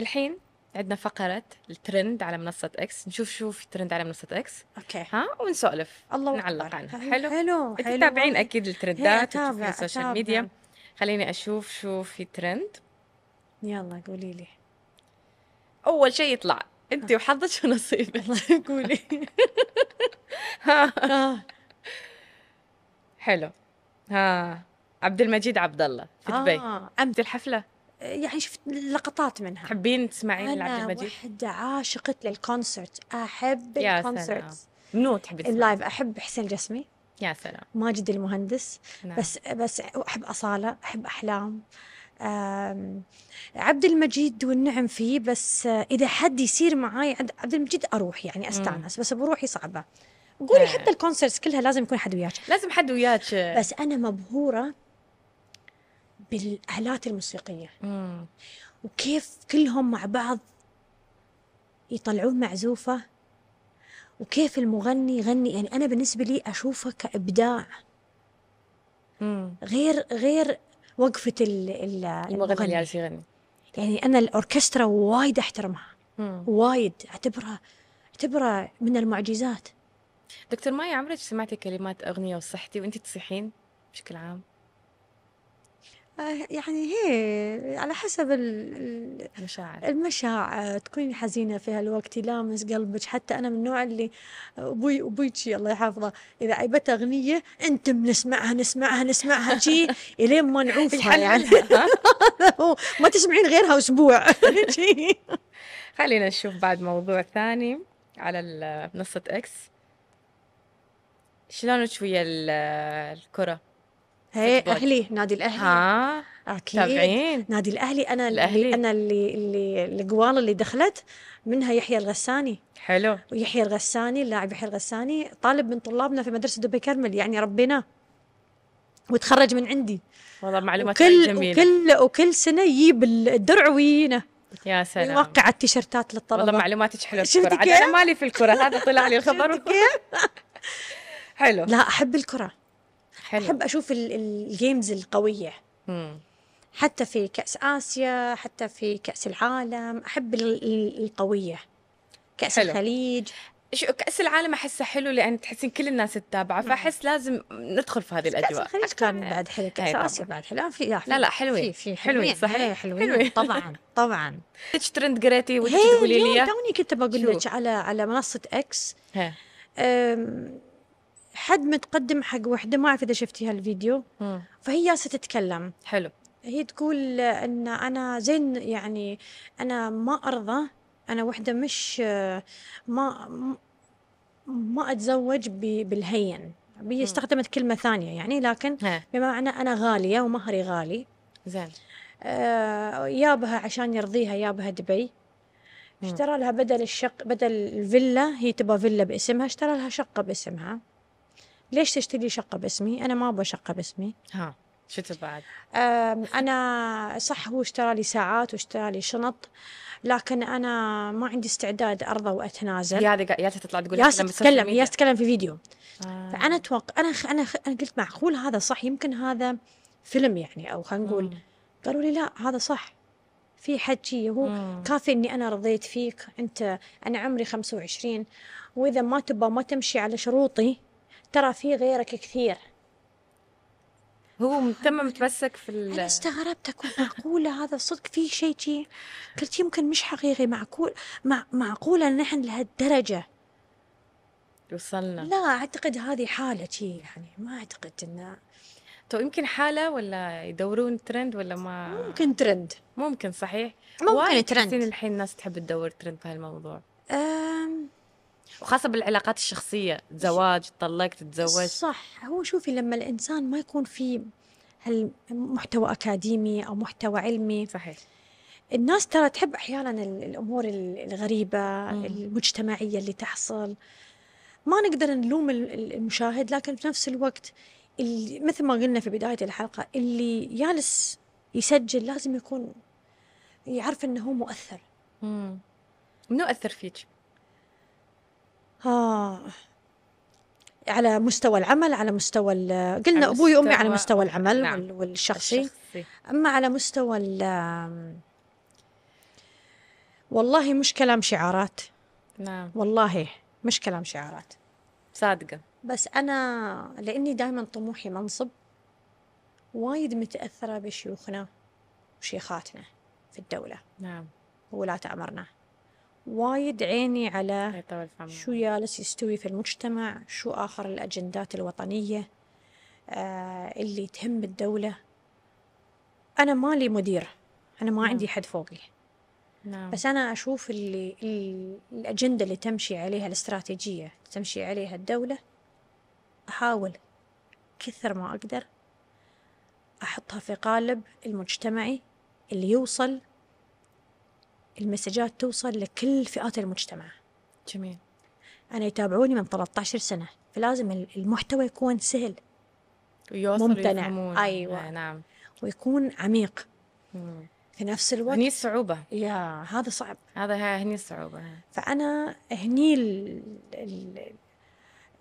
الحين عندنا فقرة الترند على منصة اكس نشوف شو في ترند على منصة اكس اوكي ها ونسولف الله نعلق عنها حلو حلو, حلو. تتابعين اكيد الترندات وتشوفين السوشيال ميديا خليني اشوف شو في ترند يلا قولي لي اول شيء يطلع آه. انت وحظك ونصيبك الله قولي آه. حلو ها عبد المجيد عبد الله في آه. دبي آه. امس الحفله يعني شفت لقطات منها تحبين تسمعين لعبد المجيد؟ انا واحدة عاشقه للكونسرت احب الكونسرت منو تحبين اللايف احب حسين جسمي يا سلام ماجد المهندس نعم. بس بس احب اصاله احب احلام عبد المجيد والنعم فيه بس اذا حد يصير معاي عبد المجيد اروح يعني استانس بس بروحي صعبه قولي نعم. حتى الكونسرتس كلها لازم يكون حد وياك لازم حد وياك بس انا مبهوره بالالات الموسيقيه مم. وكيف كلهم مع بعض يطلعون معزوفه وكيف المغني يغني يعني انا بالنسبه لي اشوفه كابداع غير غير وقفه ال ال المغني اللي يغني يعني انا الاوركسترا وايد احترمها وايد اعتبرها اعتبرها من المعجزات دكتور مايا عمرك سمعتي كلمات اغنيه وصحتي وانت تصيحين بشكل عام آه، يعني هي على حسب المشاعر المشاعر تكوني حزينة في هالوقت يلامس قلبك حتى أنا من النوع اللي أبوي أبويتي الله يحفظه إذا عيبت أغنية أنت نسمعها نسمعها نسمعها شي إلين ما نعوفها يعني ما تسمعين غيرها أسبوع خلينا نشوف بعد موضوع ثاني على منصة إكس شلونك ويا الكرة؟ هي اهلي نادي الاهلي ها آه، اكيد تابعين نادي الاهلي انا الأهلي. اللي انا اللي اللي القوال اللي دخلت منها يحيى الغساني حلو ويحيى الغساني اللاعب يحيى الغساني طالب من طلابنا في مدرسه دبي كرمل يعني ربيناه وتخرج من عندي والله معلومات وكل جميله وكل وكل سنه يجيب الدرع ويينا يا سلام يوقع التيشيرتات للطلبه والله معلوماتك حلوه شفتي كيف؟ انا مالي في الكره هذا طلع لي الخبر حلو لا احب الكره حلو. احب اشوف الجيمز القويه مم. حتى في كاس اسيا حتى في كاس العالم احب القويه كاس حلو. الخليج شو كاس العالم احسه حلو لان تحسين كل الناس تتابعه فاحس لازم ندخل في هذه الاجواء كاس الخليج كان بعد حلو كاس اسيا بعد حلو في لا, لا حلوين في في حلوين صحيح حلوين, طبعا طبعا ايش ترند قريتي وش تقولي لي توني كنت بقول لك على على منصه اكس حد متقدم حق وحده ما اعرف اذا شفتي هالفيديو فهي جالسه تتكلم حلو هي تقول ان انا زين يعني انا ما ارضى انا وحده مش ما ما اتزوج بالهين هي استخدمت كلمه ثانيه يعني لكن بمعنى انا غاليه ومهري غالي زين آه، يابها عشان يرضيها يابها دبي اشترى لها بدل الشق بدل الفيلا هي تبغى فيلا باسمها اشترى لها شقه باسمها ليش تشتري شقة باسمي أنا ما أبغى شقة باسمي ها شو بعد أنا صح هو اشترى لي ساعات واشترى لي شنط لكن أنا ما عندي استعداد أرضى وأتنازل يا هذه يا تطلع تقول يا تتكلم يا تتكلم في فيديو آه. فأنا أتوقع أنا خ... أنا خ... أنا قلت معقول هذا صح يمكن هذا فيلم يعني أو خلينا نقول قالوا لي لا هذا صح في حد شيء هو مم. كافي اني انا رضيت فيك انت انا عمري 25 واذا ما تبى ما تمشي على شروطي ترى في غيرك كثير هو تم متمسك في ال... انا استغربت اقول معقوله هذا صدق في شيء شيء قلت يمكن مش حقيقي معقول مع... معقوله نحن لهالدرجه وصلنا لا اعتقد هذه حاله شيء يعني ما اعتقد انه تو طيب، يمكن حاله ولا يدورون ترند ولا ما ممكن ترند ممكن صحيح ممكن ترند الحين الناس تحب تدور ترند في هالموضوع أم... وخاصه بالعلاقات الشخصيه زواج طلقت تزوج صح هو شوفي لما الانسان ما يكون في هالمحتوى اكاديمي او محتوى علمي صحيح الناس ترى تحب احيانا الامور الغريبه مم. المجتمعيه اللي تحصل ما نقدر نلوم المشاهد لكن في نفس الوقت اللي مثل ما قلنا في بدايه الحلقه اللي يالس يسجل لازم يكون يعرف انه هو مؤثر امم منو اثر فيك آه. على مستوى العمل على مستوى قلنا على ابوي وامي على مستوى العمل نعم. والشخصي الشخصي. اما على مستوى والله مش كلام شعارات نعم والله مش كلام شعارات صادقه بس انا لاني دائما طموحي منصب وايد متاثره بشيوخنا وشيخاتنا في الدوله نعم وولاة امرنا وايد عيني على إيه، طيب، شو جالس يستوي في المجتمع شو آخر الأجندات الوطنية آه اللي تهم الدولة أنا مالي مدير أنا ما عندي حد فوقي نعم. بس أنا أشوف اللي الأجندة اللي تمشي عليها الاستراتيجية تمشي عليها الدولة أحاول كثر ما أقدر أحطها في قالب المجتمعي اللي يوصل المسجات توصل لكل فئات المجتمع جميل أنا يتابعوني من 13 سنة فلازم المحتوى يكون سهل ويوصل ممتنع أيوة إيه، نعم ويكون عميق مم. في نفس الوقت هني الصعوبة يا هذا صعب هذا هني الصعوبة فأنا هني ال...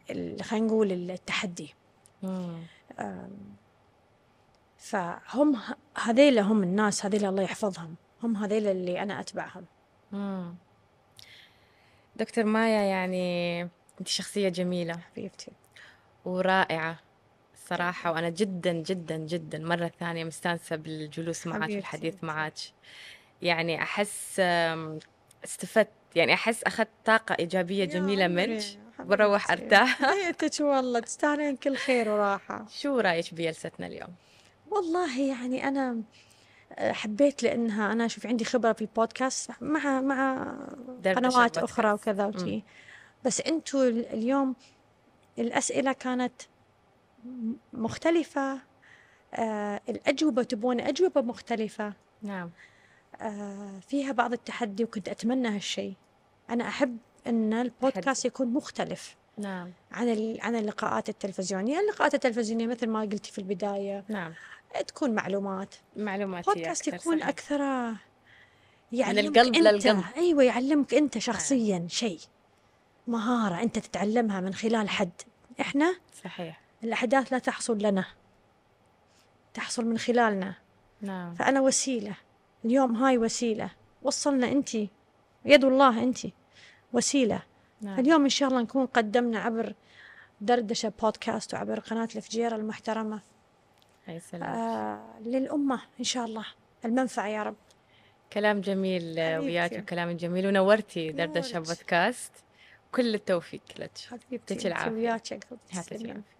ال... خلينا نقول التحدي فهم هذيل هم الناس هذيل الله يحفظهم هم هذيل اللي انا اتبعهم مم. دكتور مايا يعني انت شخصيه جميله حبيبتي ورائعه صراحة وأنا جدا جدا جدا مرة ثانية مستانسة بالجلوس معك والحديث معك يعني أحس استفدت يعني أحس أخذت طاقة إيجابية جميلة منك بروح أرتاح حياتك والله تستاهلين كل خير وراحة شو رأيك بجلستنا اليوم؟ والله يعني أنا آه، حبيت لانها انا شوف عندي خبره في البودكاست مع مع قنوات اخرى وكذا وشي بس انتم اليوم الاسئله كانت مختلفه آه الاجوبه تبون اجوبه مختلفه نعم آه فيها بعض التحدي وكنت اتمنى هالشيء انا احب ان البودكاست يكون مختلف نعم عن عن اللقاءات التلفزيونيه، اللقاءات التلفزيونيه مثل ما قلتي في البدايه نعم تكون معلومات معلومات بودكاست يكون اكثر يعني من القلب انت للقلب ايوه يعلمك انت شخصيا نعم. شيء مهاره انت تتعلمها من خلال حد احنا صحيح الاحداث لا تحصل لنا تحصل من خلالنا نعم فانا وسيله اليوم هاي وسيله وصلنا انت يد الله انت وسيله نعم. اليوم إن شاء الله نكون قدمنا عبر دردشة بودكاست وعبر قناة الفجيرة المحترمة هاي سلام. آه للأمة إن شاء الله المنفعة يا رب كلام جميل آه، وياك وكلام جميل ونورتي دردشة بودكاست كل التوفيق لك حبيبتي وياك يعطيك العافية